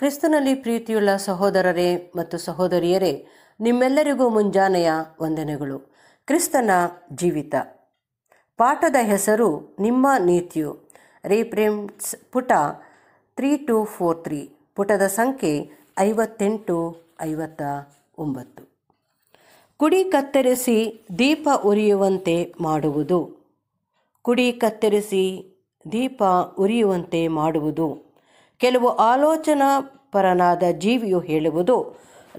ಕ್ರಿಸ್ತನಲ್ಲಿ ಪ್ರೀತಿಯುಳ್ಳ ಸಹೋದರರೇ ಮತ್ತು ಸಹೋದರಿಯರೇ ನಿಮ್ಮೆಲ್ಲರಿಗೂ ಮುಂಜಾನೆಯ ವಂದನೆಗಳು ಕ್ರಿಸ್ತನ ಜೀವಿತ ಪಾಠದ ಹೆಸರು ನಿಮ್ಮ ನೀತಿಯು ರೇಪ್ರೇಮ್ಸ್ ಪುಟ ತ್ರೀ ಟು ಫೋರ್ ತ್ರೀ ಪುಟದ ಸಂಖ್ಯೆ ಐವತ್ತೆಂಟು ಐವತ್ತ ಒಂಬತ್ತು ಕುಡಿ ಕತ್ತರಿಸಿ ದೀಪ ಉರಿಯುವಂತೆ ಮಾಡುವುದು ಕುಡಿ ಕತ್ತರಿಸಿ ದೀಪ ಉರಿಯುವಂತೆ ಮಾಡುವುದು ಕೆಲವು ಆಲೋಚನಾ ಪರನಾದ ಜೀವಿಯು ಹೇಳುವುದು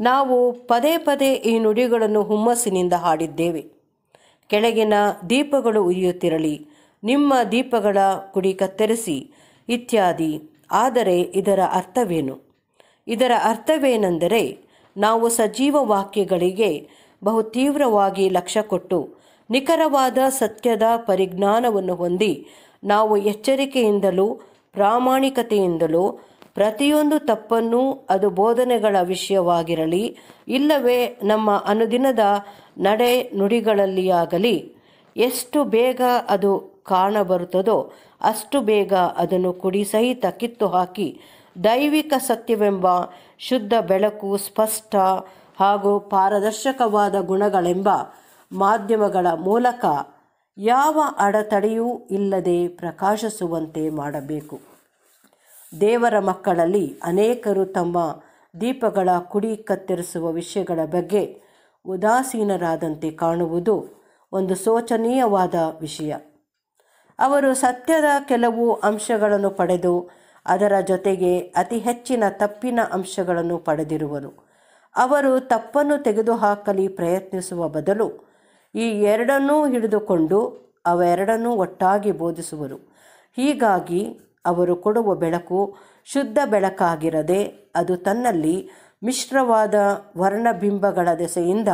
ನಾವು ಪದೇ ಪದೇ ಈ ನುಡಿಗಳನ್ನು ಹುಮ್ಮಸ್ಸಿನಿಂದ ಹಾಡಿದ್ದೇವೆ ಕೆಳಗಿನ ದೀಪಗಳು ಉರಿಯುತ್ತಿರಲಿ ನಿಮ್ಮ ದೀಪಗಳ ಕುಡಿ ಕತ್ತರಿಸಿ ಇತ್ಯಾದಿ ಆದರೆ ಇದರ ಅರ್ಥವೇನು ಇದರ ಅರ್ಥವೇನೆಂದರೆ ನಾವು ಸಜೀವ ವಾಕ್ಯಗಳಿಗೆ ಬಹು ತೀವ್ರವಾಗಿ ಲಕ್ಷ್ಯ ಕೊಟ್ಟು ನಿಖರವಾದ ಸತ್ಯದ ಪರಿಜ್ಞಾನವನ್ನು ಹೊಂದಿ ನಾವು ಎಚ್ಚರಿಕೆಯಿಂದಲೂ ಪ್ರಾಮಾಣಿಕತೆಯಿಂದಲೂ ಪ್ರತಿಯೊಂದು ತಪ್ಪನ್ನೂ ಅದು ಬೋಧನೆಗಳ ವಿಷಯವಾಗಿರಲಿ ಇಲ್ಲವೇ ನಮ್ಮ ಅನುದಿನದ ನಡೆ ನುಡಿಗಳಲ್ಲಿಯಾಗಲಿ ಎಷ್ಟು ಬೇಗ ಅದು ಕಾಣಬರುತ್ತದೋ ಅಷ್ಟು ಬೇಗ ಅದನ್ನು ಕುಡಿ ಸಹಿತ ಕಿತ್ತು ಹಾಕಿ ದೈವಿಕ ಸತ್ಯವೆಂಬ ಶುದ್ಧ ಬೆಳಕು ಸ್ಪಷ್ಟ ಹಾಗೂ ಪಾರದರ್ಶಕವಾದ ಗುಣಗಳೆಂಬ ಮಾಧ್ಯಮಗಳ ಮೂಲಕ ಯಾವ ಅಡೆತಡೆಯೂ ಇಲ್ಲದೆ ಪ್ರಕಾಶಿಸುವಂತೆ ಮಾಡಬೇಕು ದೇವರ ಮಕ್ಕಳಲ್ಲಿ ಅನೇಕರು ತಮ್ಮ ದೀಪಗಳ ಕುಡಿ ಕತ್ತರಿಸುವ ವಿಷಯಗಳ ಬಗ್ಗೆ ಉದಾಸೀನರಾದಂತೆ ಕಾಣುವುದು ಒಂದು ಶೋಚನೀಯವಾದ ವಿಷಯ ಅವರು ಸತ್ಯದ ಕೆಲವು ಅಂಶಗಳನ್ನು ಪಡೆದು ಅದರ ಜೊತೆಗೆ ಅತಿ ಹೆಚ್ಚಿನ ತಪ್ಪಿನ ಅಂಶಗಳನ್ನು ಪಡೆದಿರುವರು ಅವರು ತಪ್ಪನ್ನು ತೆಗೆದುಹಾಕಲಿ ಪ್ರಯತ್ನಿಸುವ ಬದಲು ಈ ಎರಡನ್ನೂ ಹಿಡಿದುಕೊಂಡು ಅವೆರಡನ್ನೂ ಒಟ್ಟಾಗಿ ಬೋಧಿಸುವರು ಹೀಗಾಗಿ ಅವರು ಕೊಡುವ ಬೆಳಕು ಶುದ್ಧ ಬೆಳಕಾಗಿರದೆ ಅದು ತನ್ನಲ್ಲಿ ಮಿಶ್ರವಾದ ವರ್ಣಬಿಂಬಗಳ ದೆಸೆಯಿಂದ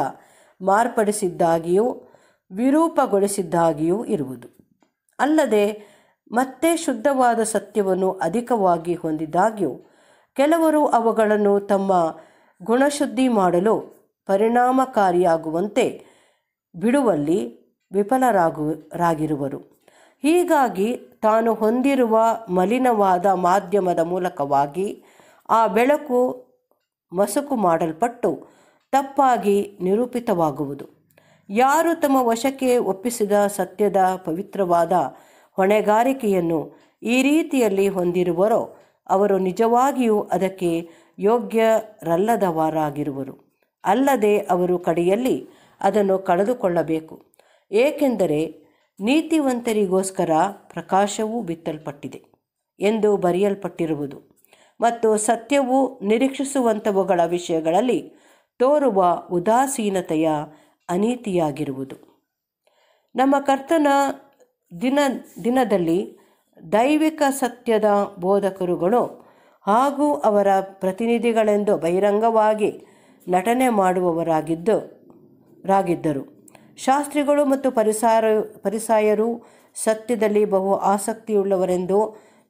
ಮಾರ್ಪಡಿಸಿದ್ದಾಗಿಯೂ ವಿರೂಪಗೊಳಿಸಿದ್ದಾಗಿಯೂ ಇರುವುದು ಅಲ್ಲದೆ ಮತ್ತೆ ಶುದ್ಧವಾದ ಸತ್ಯವನ್ನು ಅಧಿಕವಾಗಿ ಹೊಂದಿದ್ದಾಗ್ಯೂ ಕೆಲವರು ಅವುಗಳನ್ನು ತಮ್ಮ ಗುಣಶುದ್ಧಿ ಮಾಡಲು ಪರಿಣಾಮಕಾರಿಯಾಗುವಂತೆ ಬಿಡುವಲ್ಲಿ ವಿಫಲರಾಗುವರಾಗಿರುವರು ಹೀಗಾಗಿ ತಾನು ಹೊಂದಿರುವ ಮಲಿನವಾದ ಮಾಧ್ಯಮದ ಮೂಲಕವಾಗಿ ಆ ಬೆಳಕು ಮಸುಕು ಮಾಡಲ್ಪಟ್ಟು ತಪ್ಪಾಗಿ ನಿರೂಪಿತವಾಗುವುದು ಯಾರು ತಮ್ಮ ವಶಕ್ಕೆ ಒಪ್ಪಿಸಿದ ಸತ್ಯದ ಪವಿತ್ರವಾದ ಹೊಣೆಗಾರಿಕೆಯನ್ನು ಈ ರೀತಿಯಲ್ಲಿ ಹೊಂದಿರುವರೋ ಅವರು ನಿಜವಾಗಿಯೂ ಅದಕ್ಕೆ ಯೋಗ್ಯರಲ್ಲದವರಾಗಿರುವರು ಅಲ್ಲದೆ ಅವರು ಕಡೆಯಲ್ಲಿ ಅದನ್ನು ಕಳೆದುಕೊಳ್ಳಬೇಕು ಏಕೆಂದರೆ ನೀತಿವಂತರಿಗೋಸ್ಕರ ಪ್ರಕಾಶವು ಬಿತ್ತಲ್ಪಟ್ಟಿದೆ ಎಂದು ಬರೆಯಲ್ಪಟ್ಟಿರುವುದು ಮತ್ತು ಸತ್ಯವು ನಿರೀಕ್ಷಿಸುವಂಥವುಗಳ ವಿಷಯಗಳಲ್ಲಿ ತೋರುವ ಉದಾಸೀನತೆಯ ಅನೀತಿಯಾಗಿರುವುದು ನಮ್ಮ ಕರ್ತನ ದಿನ ದಿನದಲ್ಲಿ ದೈವಿಕ ಸತ್ಯದ ಬೋಧಕರುಗಳು ಹಾಗೂ ಅವರ ಪ್ರತಿನಿಧಿಗಳೆಂದು ಬಹಿರಂಗವಾಗಿ ನಟನೆ ಮಾಡುವವರಾಗಿದ್ದು ರಾಗಿದ್ದರು ಶಾಸ್ತ್ರಿಗಳು ಮತ್ತು ಪರಿಸಾರ ಪರಿಸಾಯರು ಸತ್ಯದಲ್ಲಿ ಬಹು ಆಸಕ್ತಿಯುಳ್ಳವರೆಂದು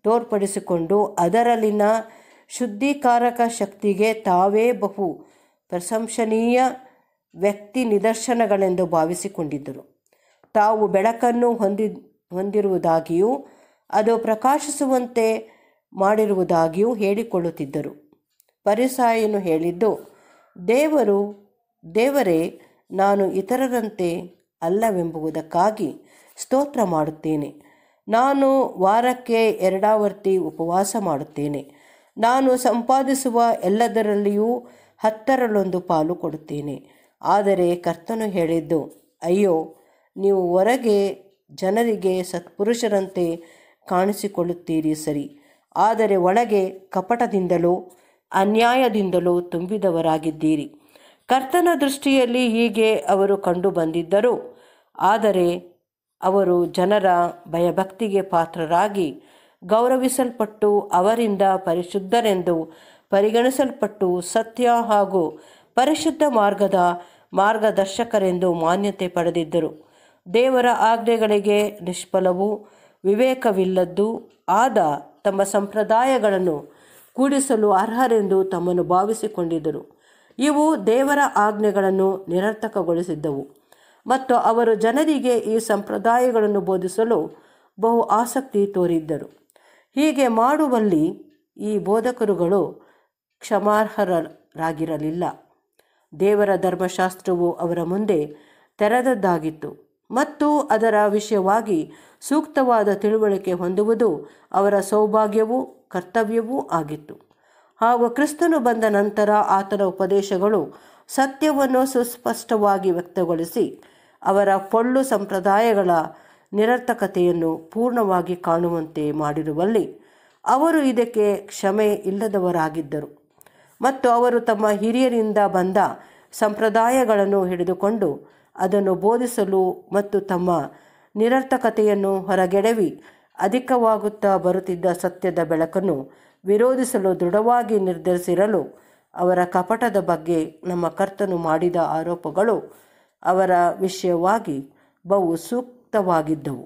ತೋರ್ಪಡಿಸಿಕೊಂಡು ಅದರಲ್ಲಿನ ಶುದ್ಧೀಕಾರಕ ಶಕ್ತಿಗೆ ತಾವೇ ಬಹು ಪ್ರಶಂಸನೀಯ ವ್ಯಕ್ತಿ ನಿದರ್ಶನಗಳೆಂದು ಭಾವಿಸಿಕೊಂಡಿದ್ದರು ತಾವು ಬೆಳಕನ್ನು ಹೊಂದಿ ಹೊಂದಿರುವುದಾಗಿಯೂ ಅದು ಪ್ರಕಾಶಿಸುವಂತೆ ಮಾಡಿರುವುದಾಗಿಯೂ ಹೇಳಿಕೊಳ್ಳುತ್ತಿದ್ದರು ಪರಿಸಾಯನು ಹೇಳಿದ್ದು ದೇವರು ದೇವರೇ ನಾನು ಇತರರಂತೆ ಅಲ್ಲವೆಂಬುದಕ್ಕಾಗಿ ಸ್ತೋತ್ರ ಮಾಡುತ್ತೇನೆ ನಾನು ವಾರಕ್ಕೆ ಎರಡಾವರ್ತಿ ಉಪವಾಸ ಮಾಡುತ್ತೇನೆ ನಾನು ಸಂಪಾದಿಸುವ ಎಲ್ಲದರಲ್ಲಿಯೂ ಹತ್ತರಲ್ಲೊಂದು ಪಾಲು ಕೊಡುತ್ತೇನೆ ಆದರೆ ಕರ್ತನು ಹೇಳಿದ್ದು ಅಯ್ಯೋ ನೀವು ಹೊರಗೆ ಜನರಿಗೆ ಸತ್ಪುರುಷರಂತೆ ಕಾಣಿಸಿಕೊಳ್ಳುತ್ತೀರಿ ಸರಿ ಆದರೆ ಒಳಗೆ ಕಪಟದಿಂದಲೂ ಅನ್ಯಾಯದಿಂದಲೂ ತುಂಬಿದವರಾಗಿದ್ದೀರಿ ಕರ್ತನ ದೃಷ್ಟಿಯಲ್ಲಿ ಹೀಗೆ ಅವರು ಕಂಡು ಬಂದಿದ್ದರು ಆದರೆ ಅವರು ಜನರ ಭಯಭಕ್ತಿಗೆ ಪಾತ್ರರಾಗಿ ಗೌರವಿಸಲ್ಪಟ್ಟು ಅವರಿಂದ ಪರಿಶುದ್ಧರೆಂದು ಪರಿಗಣಿಸಲ್ಪಟ್ಟು ಸತ್ಯ ಹಾಗೂ ಪರಿಶುದ್ಧ ಮಾರ್ಗದ ಮಾರ್ಗದರ್ಶಕರೆಂದು ಮಾನ್ಯತೆ ಪಡೆದಿದ್ದರು ದೇವರ ಆಜ್ಞೆಗಳಿಗೆ ನಿಷ್ಫಲವು ವಿವೇಕವಿಲ್ಲದ್ದು ಆದ ತಮ್ಮ ಸಂಪ್ರದಾಯಗಳನ್ನು ಕೂಡಿಸಲು ಅರ್ಹರೆಂದು ತಮ್ಮನ್ನು ಭಾವಿಸಿಕೊಂಡಿದ್ದರು ಇವು ದೇವರ ಆಜ್ಞೆಗಳನ್ನು ನಿರರ್ಥಕಗೊಳಿಸಿದ್ದವು ಮತ್ತು ಅವರು ಜನರಿಗೆ ಈ ಸಂಪ್ರದಾಯಗಳನ್ನು ಬೋಧಿಸಲು ಬಹು ಆಸಕ್ತಿ ತೋರಿದ್ದರು ಹೀಗೆ ಮಾಡುವಲ್ಲಿ ಈ ಬೋಧಕರುಗಳು ಕ್ಷಮಾರ್ಹರಾಗಿರಲಿಲ್ಲ ದೇವರ ಧರ್ಮಶಾಸ್ತ್ರವು ಅವರ ಮುಂದೆ ತೆರೆದದ್ದಾಗಿತ್ತು ಮತ್ತು ಅದರ ವಿಷಯವಾಗಿ ಸೂಕ್ತವಾದ ತಿಳುವಳಿಕೆ ಹೊಂದುವುದು ಅವರ ಸೌಭಾಗ್ಯವೂ ಕರ್ತವ್ಯವೂ ಆಗಿತ್ತು ಹಾಗೂ ಕ್ರಿಸ್ತನು ಬಂದ ನಂತರ ಆತನ ಉಪದೇಶಗಳು ಸತ್ಯವನ್ನು ಸುಸ್ಪಷ್ಟವಾಗಿ ವ್ಯಕ್ತಗೊಳಿಸಿ ಅವರ ಪೊಳ್ಳು ಸಂಪ್ರದಾಯಗಳ ನಿರರ್ಥಕತೆಯನ್ನು ಪೂರ್ಣವಾಗಿ ಕಾಣುವಂತೆ ಮಾಡಿರುವಲ್ಲಿ ಅವರು ಇದಕ್ಕೆ ಕ್ಷಮೆ ಇಲ್ಲದವರಾಗಿದ್ದರು ಮತ್ತು ಅವರು ತಮ್ಮ ಹಿರಿಯರಿಂದ ಬಂದ ಸಂಪ್ರದಾಯಗಳನ್ನು ಹಿಡಿದುಕೊಂಡು ಅದನ್ನು ಬೋಧಿಸಲು ಮತ್ತು ತಮ್ಮ ನಿರರ್ಥಕತೆಯನ್ನು ಹೊರಗೆಡವಿ ಅಧಿಕವಾಗುತ್ತಾ ಬರುತ್ತಿದ್ದ ಸತ್ಯದ ಬೆಳಕನ್ನು ವಿರೋಧಿಸಲು ದೃಢವಾಗಿ ನಿರ್ಧರಿಸಿರಲು ಅವರ ಕಪಟದ ಬಗ್ಗೆ ನಮ್ಮ ಕರ್ತನು ಮಾಡಿದ ಆರೋಪಗಳು ಅವರ ವಿಷಯವಾಗಿ ಬಹು ಸೂಕ್ತವಾಗಿದ್ದವು